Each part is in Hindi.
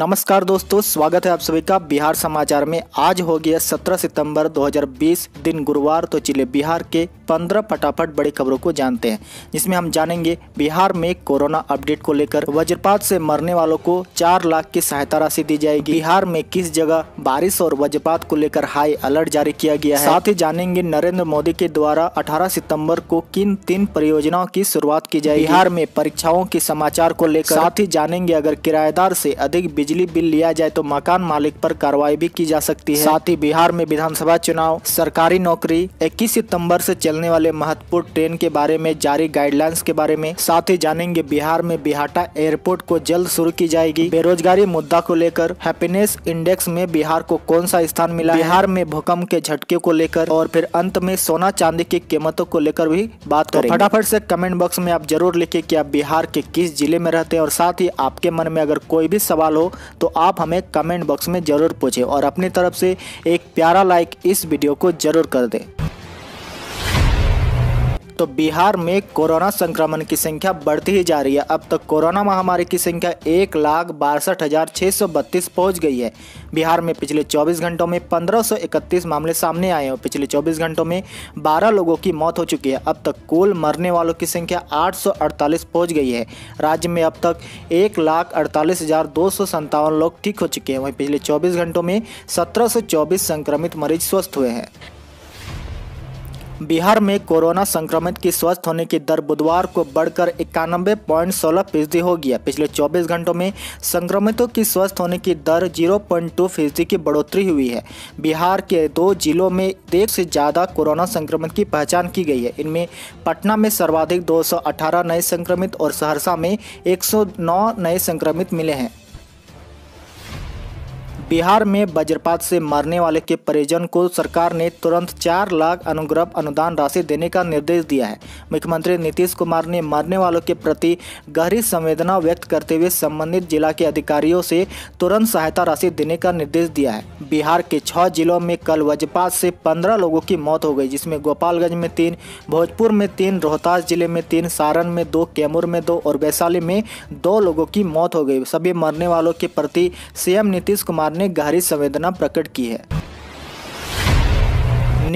नमस्कार दोस्तों स्वागत है आप सभी का बिहार समाचार में आज हो गया 17 सितंबर 2020 दिन गुरुवार तो चलिए बिहार के 15 फटाफट बड़ी खबरों को जानते हैं जिसमें हम जानेंगे बिहार में कोरोना अपडेट को लेकर वज्रपात से मरने वालों को 4 लाख की सहायता राशि दी जाएगी बिहार में किस जगह बारिश और वज्रपात को लेकर हाई अलर्ट जारी किया गया है साथ ही जानेंगे नरेंद्र मोदी के द्वारा अठारह सितम्बर को किन तीन परियोजनाओं की शुरुआत की जाएगी बिहार में परीक्षाओं के समाचार को लेकर साथ ही जानेंगे अगर किराएदार ऐसी अधिक बिजली बिल लिया जाए तो मकान मालिक पर कार्रवाई भी की जा सकती है साथ ही बिहार में विधानसभा चुनाव सरकारी नौकरी इक्कीस सितम्बर ऐसी चलने वाले महत्वपूर्ण ट्रेन के बारे में जारी गाइडलाइंस के बारे में साथ ही जानेंगे बिहार में बिहाटा एयरपोर्ट को जल्द शुरू की जाएगी बेरोजगारी मुद्दा को लेकर हैप्पीनेस इंडेक्स में बिहार को कौन सा स्थान मिला बिहार में भूकंप के झटके को लेकर और फिर अंत में सोना चांदी की कीमतों को लेकर भी बात तो करें फटाफट से कमेंट बॉक्स में आप जरूर लिखे कि आप बिहार के किस जिले में रहते हैं और साथ ही आपके मन में अगर कोई भी सवाल हो तो आप हमें कमेंट बॉक्स में ज़रूर पूछें और अपनी तरफ से एक प्यारा लाइक इस वीडियो को ज़रूर कर दें तो बिहार में कोरोना संक्रमण की संख्या बढ़ती ही जा रही है अब तक कोरोना महामारी की संख्या एक लाख बासठ हजार छः सौ बत्तीस पहुँच गई है बिहार में पिछले 24 घंटों में 1531 मामले सामने आए हैं पिछले 24 घंटों में 12 लोगों की मौत हो चुकी है अब तक कुल मरने वालों की संख्या 848 पहुंच गई है राज्य में अब तक एक लाख अड़तालीस हजार दो सौ संतावन लोग ठीक हो चुके हैं वहीं पिछले 24 घंटों में 1724 संक्रमित मरीज स्वस्थ हुए हैं बिहार में कोरोना संक्रमित की स्वस्थ होने की दर बुधवार को बढ़कर इक्यानबे पॉइंट सोलह फीसदी हो गया पिछले 24 घंटों में संक्रमितों की स्वस्थ होने की दर 0.2 फीसदी की बढ़ोतरी हुई है बिहार के दो जिलों में एक से ज़्यादा कोरोना संक्रमित की पहचान की गई है इनमें पटना में सर्वाधिक 218 नए संक्रमित और सहरसा में एक नए संक्रमित मिले हैं बिहार में वज्रपात से मरने वाले के परिजन को सरकार ने तुरंत चार लाख अनुग्रह अनुदान राशि देने का निर्देश दिया है मुख्यमंत्री नीतीश कुमार ने मरने वालों के प्रति गहरी संवेदना व्यक्त करते हुए संबंधित जिला के अधिकारियों से तुरंत सहायता राशि देने का निर्देश दिया है बिहार के छह जिलों में कल वज्रपात से पंद्रह लोगों की मौत हो गई जिसमें गोपालगंज में तीन भोजपुर में तीन रोहतास जिले में तीन सारण में दो कैमूर में दो और वैशाली में दो लोगों की मौत हो गई सभी मरने वालों के प्रति सीएम नीतीश कुमार ने गहरी संवेदना प्रकट की है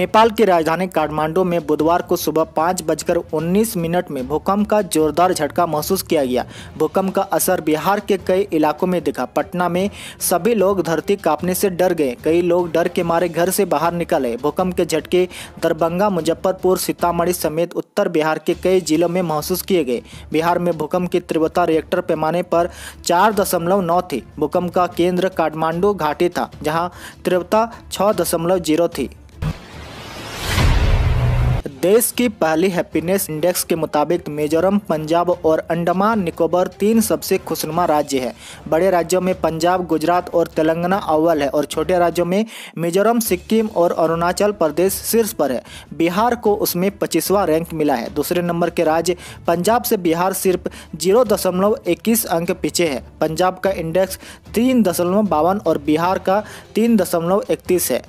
नेपाल की राजधानी काठमांडू में बुधवार को सुबह पाँच बजकर उन्नीस मिनट में भूकंप का जोरदार झटका महसूस किया गया भूकंप का असर बिहार के कई इलाकों में दिखा पटना में सभी लोग धरती कांपने से डर गए कई लोग डर के मारे घर से बाहर निकले भूकंप के झटके दरभंगा मुजफ्फरपुर सीतामढ़ी समेत उत्तर बिहार के कई जिलों में महसूस किए गए बिहार में भूकंप की तीव्रता रिएक्टर पैमाने पर चार दशमलव नौ थी भूकंप का केंद्र काठमांडू घाटी था जहाँ तीव्रता छः दशमलव जीरो थी देश की पहली हैप्पीनेस इंडेक्स के मुताबिक मिजोरम पंजाब और अंडमान निकोबार तीन सबसे खुशनुमा राज्य है बड़े राज्यों में पंजाब गुजरात और तेलंगाना अव्वल है और छोटे राज्यों में मिजोरम सिक्किम और अरुणाचल प्रदेश शीर्ष पर है बिहार को उसमें पच्चीसवा रैंक मिला है दूसरे नंबर के राज्य पंजाब से बिहार सिर्फ जीरो दशमलव इक्कीस अंक पीछे है पंजाब का इंडेक्स तीन दशमलव बावन और बिहार का तीन दशमलव इकतीस है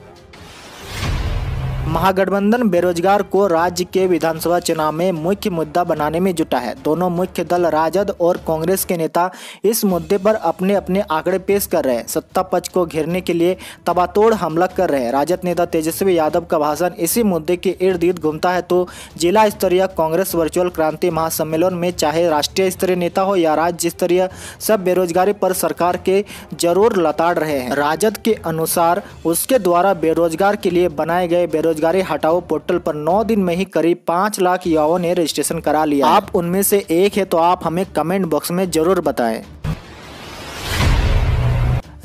महागठबंधन बेरोजगार को राज्य के विधानसभा चुनाव में मुख्य मुद्दा बनाने में जुटा है दोनों मुख्य दल राजद और कांग्रेस के नेता इस मुद्दे पर अपने अपने आंकड़े पेश कर रहे हैं सत्ता पक्ष को घेरने के लिए तबातोड़ हमला कर रहे हैं राजद नेता तेजस्वी यादव का भाषण इसी मुद्दे के इर्द गिर्द घूमता है तो जिला स्तरीय कांग्रेस वर्चुअल क्रांति महासम्मेलन में चाहे राष्ट्रीय स्तरीय नेता हो या राज्य स्तरीय सब बेरोजगारी पर सरकार के जरूर लताड़ रहे हैं राजद के अनुसार उसके द्वारा बेरोजगार के लिए बनाए गए बेरोज बेरोजगारी हटाओ पोर्टल पर नौ दिन में ही करीब 5 लाख युवाओं ने रजिस्ट्रेशन करा लिया आप उनमें से एक है तो आप हमें कमेंट बॉक्स में जरूर बताएं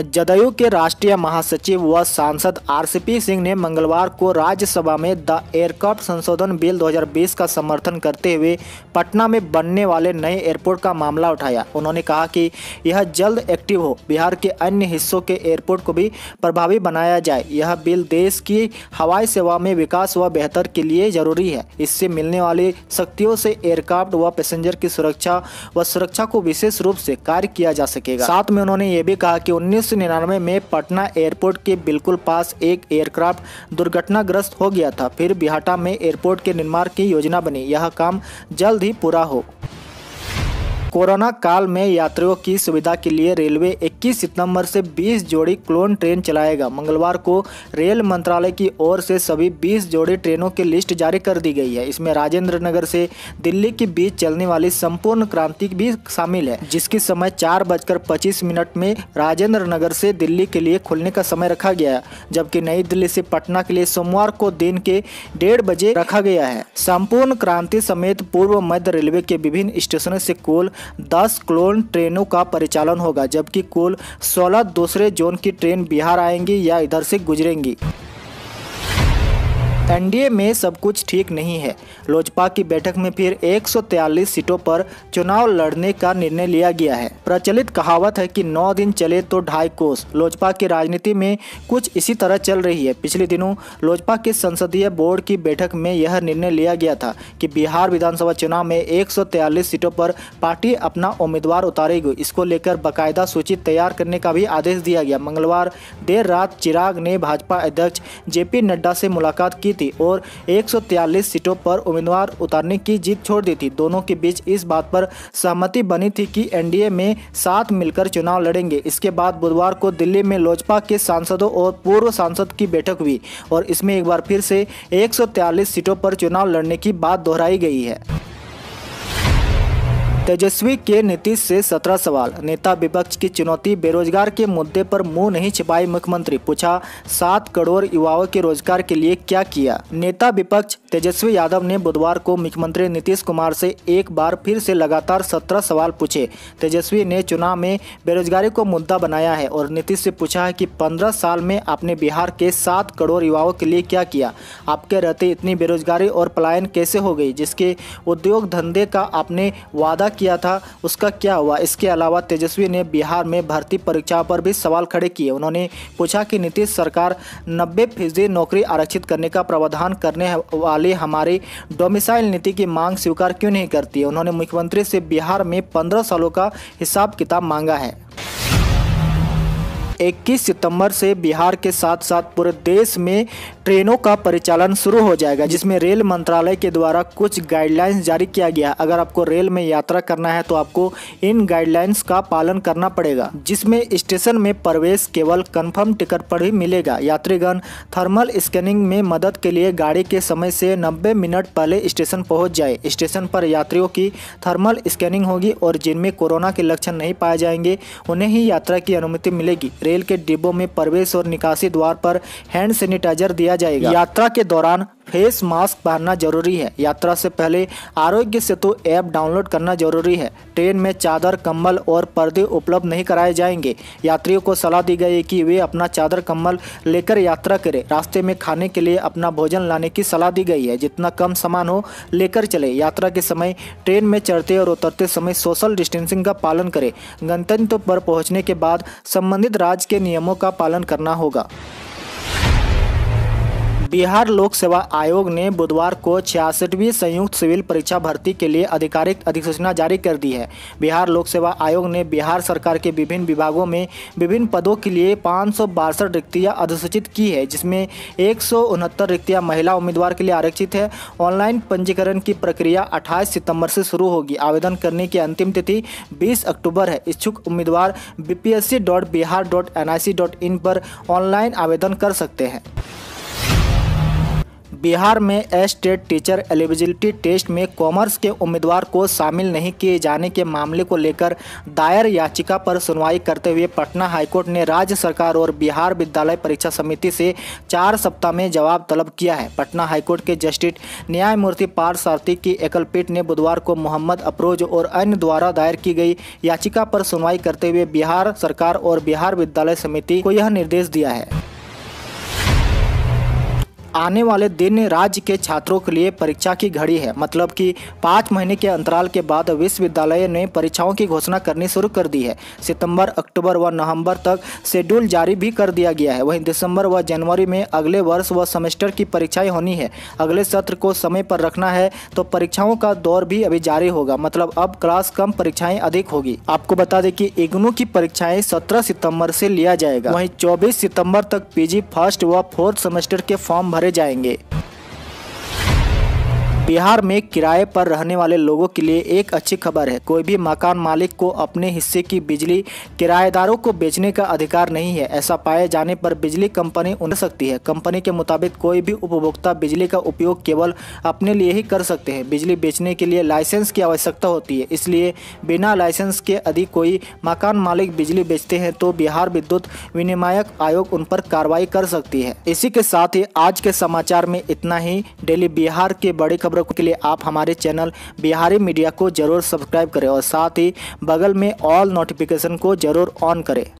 जदयू के राष्ट्रीय महासचिव व सांसद आरसीपी सिंह ने मंगलवार को राज्यसभा में द एयरक्राफ्ट संशोधन बिल 2020 का समर्थन करते हुए पटना में बनने वाले नए एयरपोर्ट का मामला उठाया उन्होंने कहा कि यह जल्द एक्टिव हो बिहार के अन्य हिस्सों के एयरपोर्ट को भी प्रभावी बनाया जाए यह बिल देश की हवाई सेवा में विकास व बेहतर के लिए जरूरी है इससे मिलने वाली शक्तियों से एयरक्राफ्ट व पैसेंजर की सुरक्षा व सुरक्षा को विशेष रूप से कार्य किया जा सकेगा साथ में उन्होंने ये भी कहा कि उन्नीस 1999 में पटना एयरपोर्ट के बिल्कुल पास एक एयरक्राफ्ट दुर्घटनाग्रस्त हो गया था फिर बिहाटा में एयरपोर्ट के निर्माण की योजना बनी यह काम जल्द ही पूरा हो कोरोना काल में यात्रियों की सुविधा के लिए रेलवे 21 सितंबर से 20 जोड़ी क्लोन ट्रेन चलाएगा मंगलवार को रेल मंत्रालय की ओर से सभी 20 जोड़ी ट्रेनों की लिस्ट जारी कर दी गई है इसमें राजेंद्र नगर से दिल्ली के बीच चलने वाली संपूर्ण क्रांति भी शामिल है जिसकी समय चार बजकर पच्चीस मिनट में राजेंद्र नगर से दिल्ली के लिए खुलने का समय रखा गया है जबकि नई दिल्ली से पटना के लिए सोमवार को दिन के डेढ़ बजे रखा गया है संपूर्ण क्रांति समेत पूर्व मध्य रेलवे के विभिन्न स्टेशनों से कोल दस क्लोन ट्रेनों का परिचालन होगा जबकि कुल सोलह दूसरे जोन की ट्रेन बिहार आएंगी या इधर से गुजरेंगी एनडीए में सब कुछ ठीक नहीं है लोजपा की बैठक में फिर 143 सीटों पर चुनाव लड़ने का निर्णय लिया गया है प्रचलित कहावत है कि 9 दिन चले तो ढाई कोस लोजपा की राजनीति में कुछ इसी तरह चल रही है पिछले दिनों लोजपा के संसदीय बोर्ड की बैठक में यह निर्णय लिया गया था कि बिहार विधानसभा चुनाव में एक सीटों पर पार्टी अपना उम्मीदवार उतारेगी इसको लेकर बाकायदा सूची तैयार करने का भी आदेश दिया गया मंगलवार देर रात चिराग ने भाजपा अध्यक्ष जेपी नड्डा से मुलाकात की थी और एक सीटों पर उम्मीदवार उतारने की जीत छोड़ दी थी दोनों के बीच इस बात पर सहमति बनी थी कि एनडीए में साथ मिलकर चुनाव लड़ेंगे इसके बाद बुधवार को दिल्ली में लोजपा के सांसदों और पूर्व सांसद की बैठक हुई और इसमें एक बार फिर से एक सीटों पर चुनाव लड़ने की बात दोहराई गई है तेजस्वी के नीतीश से सत्रह सवाल नेता विपक्ष की चुनौती बेरोजगार के मुद्दे पर मुंह नहीं छिपाई मुख्यमंत्री पूछा सात करोड़ युवाओं के रोजगार के लिए क्या किया नेता विपक्ष तेजस्वी यादव ने बुधवार को मुख्यमंत्री नीतीश कुमार से एक बार फिर से लगातार सत्रह सवाल पूछे तेजस्वी ने चुनाव में बेरोजगारी को मुद्दा बनाया है और नीतीश से पूछा है की पंद्रह साल में आपने बिहार के सात करोड़ युवाओं के लिए क्या किया आपके रहते इतनी बेरोजगारी और पलायन कैसे हो गई जिसके उद्योग धंधे का आपने वादा किया था उसका क्या हुआ इसके अलावा तेजस्वी ने बिहार में भर्ती परीक्षा पर भी सवाल खड़े किए उन्होंने पूछा कि नीतीश सरकार नब्बे फीसदी नौकरी आरक्षित करने का प्रावधान करने वाली हमारी डोमिसाइल नीति की मांग स्वीकार क्यों नहीं करती उन्होंने मुख्यमंत्री से बिहार में पंद्रह सालों का हिसाब किताब मांगा है 21 सितंबर से बिहार के साथ साथ पूरे देश में ट्रेनों का परिचालन शुरू हो जाएगा जिसमें रेल मंत्रालय के द्वारा कुछ गाइडलाइंस जारी किया गया अगर आपको रेल में यात्रा करना है तो आपको इन गाइडलाइंस का पालन करना पड़ेगा जिसमें स्टेशन में प्रवेश केवल कंफर्म टिकट पर ही मिलेगा यात्रीगण थर्मल स्कैनिंग में मदद के लिए गाड़ी के समय से 90 मिनट पहले स्टेशन पहुंच जाए स्टेशन पर यात्रियों की थर्मल स्कैनिंग होगी और जिनमें कोरोना के लक्षण नहीं पाए जाएंगे उन्हें ही यात्रा की अनुमति मिलेगी रेल के डिब्बों में प्रवेश और निकासी द्वार पर हैंड सैनिटाइजर दिया जाएगा यात्रा के दौरान फेस मास्क पहनना जरूरी है यात्रा से पहले आरोग्य सेतु ऐप डाउनलोड करना जरूरी है ट्रेन में चादर कम्बल और पर्दे उपलब्ध नहीं कराए जाएंगे यात्रियों को सलाह दी गई है कि वे अपना चादर कम्बल लेकर यात्रा करें रास्ते में खाने के लिए अपना भोजन लाने की सलाह दी गई है जितना कम सामान हो लेकर चले यात्रा के समय ट्रेन में चढ़ते और उतरते समय सोशल डिस्टेंसिंग का पालन करें गंतव्य पर पहुँचने के बाद संबंधित राज्य के नियमों का पालन करना होगा बिहार लोक सेवा आयोग ने बुधवार को छियासठवीं संयुक्त सिविल परीक्षा भर्ती के लिए आधिकारिक अधिसूचना जारी कर दी है बिहार लोक सेवा आयोग ने बिहार सरकार के विभिन्न विभागों में विभिन्न पदों के लिए पाँच सौ बासठ रिक्तियाँ अधिसूचित की है जिसमें एक सौ उनहत्तर रिक्तियाँ महिला उम्मीदवार के लिए आरक्षित है ऑनलाइन पंजीकरण की प्रक्रिया अट्ठाईस सितम्बर से शुरू होगी आवेदन करने की अंतिम तिथि बीस अक्टूबर है इच्छुक उम्मीदवार बी पर ऑनलाइन आवेदन कर सकते हैं बिहार में एस्टेट टीचर एलिजिबिलिटी टेस्ट में कॉमर्स के उम्मीदवार को शामिल नहीं किए जाने के मामले को लेकर दायर याचिका पर सुनवाई करते हुए पटना हाईकोर्ट ने राज्य सरकार और बिहार विद्यालय परीक्षा समिति से चार सप्ताह में जवाब तलब किया है पटना हाईकोर्ट के जस्टिस न्यायमूर्ति पार सारथी की एकलपीठ ने बुधवार को मोहम्मद अप्रोज और अन्य द्वारा दायर की गई याचिका पर सुनवाई करते हुए बिहार सरकार और बिहार विद्यालय समिति को यह निर्देश दिया है आने वाले दिन राज्य के छात्रों के लिए परीक्षा की घड़ी है मतलब कि पाँच महीने के अंतराल के बाद विश्वविद्यालय ने परीक्षाओं की घोषणा करनी शुरू कर दी है सितंबर अक्टूबर व नवंबर तक शेड्यूल जारी भी कर दिया गया है वहीं दिसंबर व जनवरी में अगले वर्ष व सेमेस्टर की परीक्षाएं होनी है अगले सत्र को समय पर रखना है तो परीक्षाओं का दौर भी अभी जारी होगा मतलब अब क्लास कम परीक्षाएं अधिक होगी आपको बता दें कि इग्नू की परीक्षाएं सत्रह सितम्बर से लिया जाएगा वही चौबीस सितम्बर तक पीजी फर्स्ट व फोर्थ सेमेस्टर के फॉर्म भरे जाएंगे बिहार में किराए पर रहने वाले लोगों के लिए एक अच्छी खबर है कोई भी मकान मालिक को अपने हिस्से की बिजली किराएदारों को बेचने का अधिकार नहीं है ऐसा पाए जाने पर बिजली कंपनी उन सकती है कंपनी के मुताबिक कोई भी उपभोक्ता बिजली का उपयोग केवल अपने लिए ही कर सकते हैं बिजली बेचने के लिए लाइसेंस की आवश्यकता होती है इसलिए बिना लाइसेंस के यदि कोई मकान मालिक बिजली बेचते हैं तो बिहार विद्युत विनिमायक आयोग उन पर कार्रवाई कर सकती है इसी के साथ ही आज के समाचार में इतना ही डेली बिहार के बड़ी खबर खबरों के लिए आप हमारे चैनल बिहारी मीडिया को जरूर सब्सक्राइब करें और साथ ही बगल में ऑल नोटिफिकेशन को जरूर ऑन करें